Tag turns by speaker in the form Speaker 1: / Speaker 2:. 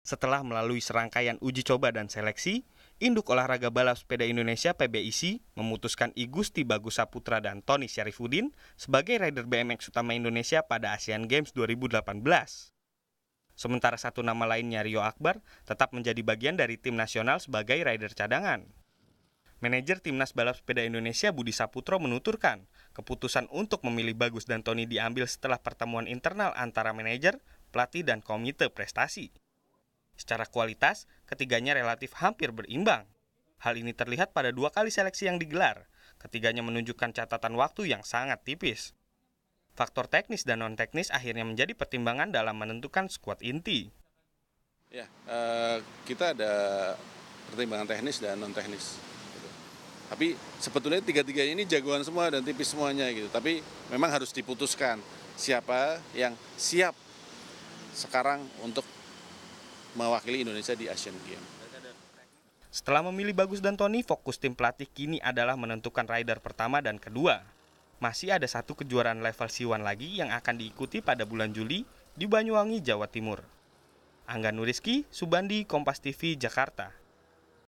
Speaker 1: Setelah melalui serangkaian uji coba dan seleksi, Induk Olahraga Balap Sepeda Indonesia PBIC memutuskan Igusti Bagus Saputra dan Tony Syarifuddin sebagai rider BMX utama Indonesia pada Asian Games 2018. Sementara satu nama lainnya Rio Akbar tetap menjadi bagian dari tim nasional sebagai rider cadangan. Manajer Timnas Balap Sepeda Indonesia Budi Saputro menuturkan, keputusan untuk memilih Bagus dan Tony diambil setelah pertemuan internal antara manajer, pelatih, dan komite prestasi. Secara kualitas, ketiganya relatif hampir berimbang. Hal ini terlihat pada dua kali seleksi yang digelar. Ketiganya menunjukkan catatan waktu yang sangat tipis. Faktor teknis dan non-teknis akhirnya menjadi pertimbangan dalam menentukan skuad inti.
Speaker 2: Ya, eh, kita ada pertimbangan teknis dan non-teknis. Tapi sebetulnya tiga-tiganya ini jagoan semua dan tipis semuanya gitu. Tapi memang harus diputuskan siapa yang siap sekarang untuk mewakili Indonesia di Asian Games.
Speaker 1: Setelah memilih Bagus dan Tony, fokus tim pelatih kini adalah menentukan rider pertama dan kedua. Masih ada satu kejuaraan level Siwan lagi yang akan diikuti pada bulan Juli di Banyuwangi, Jawa Timur. Angga Nuriski, Subandi, Kompas TV, Jakarta.